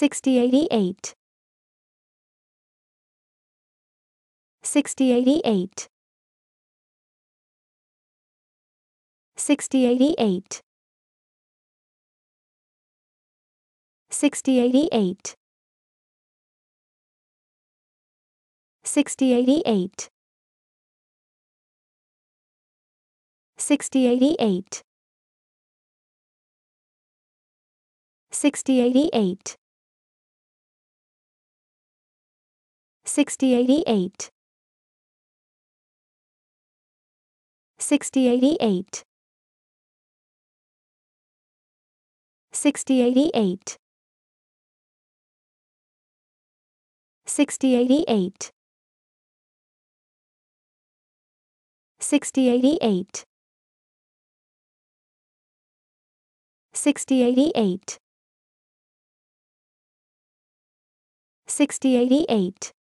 6088 6088 6088 6088 6088 6088 6088 6088 6088 6088 6088 6088 6088 6088